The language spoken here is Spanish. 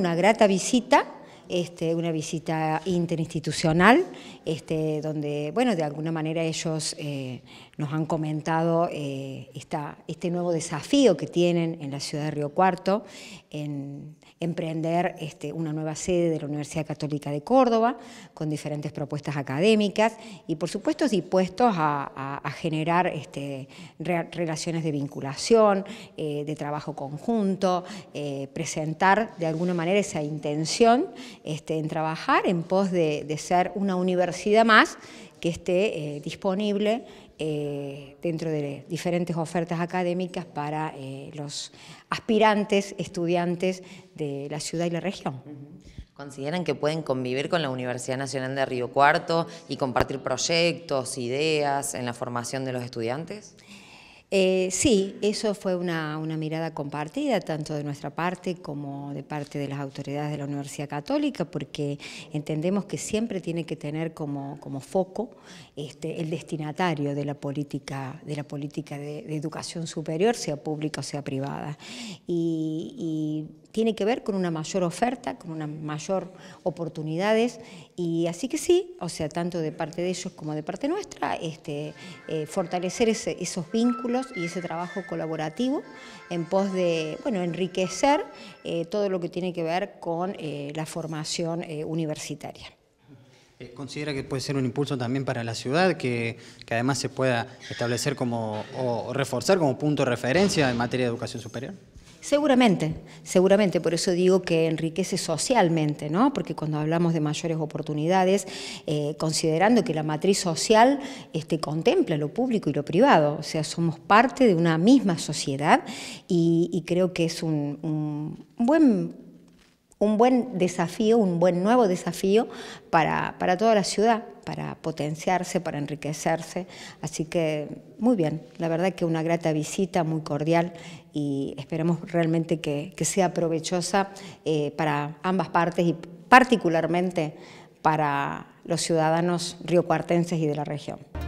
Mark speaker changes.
Speaker 1: una grata visita este, una visita interinstitucional, este, donde, bueno, de alguna manera ellos eh, nos han comentado eh, este nuevo desafío que tienen en la ciudad de Río Cuarto, en emprender este, una nueva sede de la Universidad Católica de Córdoba, con diferentes propuestas académicas y por supuesto dispuestos a, generar este, relaciones de vinculación, eh, de trabajo conjunto, eh, presentar de alguna manera esa intención este, en trabajar en pos de, de ser una universidad más que esté eh, disponible eh, dentro de diferentes ofertas académicas para eh, los aspirantes estudiantes de la ciudad y la región. ¿Consideran que pueden convivir con la Universidad Nacional de Río Cuarto y compartir proyectos, ideas en la formación de los estudiantes? Eh, sí, eso fue una, mirada compartida, tanto de nuestra parte como de parte de las autoridades de la Universidad Católica, porque entendemos que siempre tiene que tener como, foco este, el destinatario de la política de, la política de, educación superior, sea pública o sea privada tiene que ver con una mayor oferta, con una mayor oportunidades y así que sí, o sea, tanto de parte de ellos como de parte nuestra, este, eh, fortalecer esos vínculos y ese trabajo colaborativo en pos de, bueno, enriquecer eh, todo lo que tiene que ver con eh, la formación universitaria.
Speaker 2: ¿Considera que puede ser un impulso también para la ciudad, que, que además se pueda establecer como, o reforzar como punto de referencia en materia de educación superior?
Speaker 1: Seguramente, seguramente, por eso digo que enriquece socialmente, ¿no? Porque cuando hablamos de mayores oportunidades, eh, considerando que la matriz social este, contempla lo público y lo privado, o sea, somos parte de una misma sociedad y, creo que es un buen un buen desafío, un buen nuevo desafío para, toda la ciudad, para potenciarse, para enriquecerse. Así que muy bien, la verdad que una grata visita, muy cordial y esperemos realmente que, sea provechosa eh, para ambas partes y particularmente para los ciudadanos riocuartenses y de la región.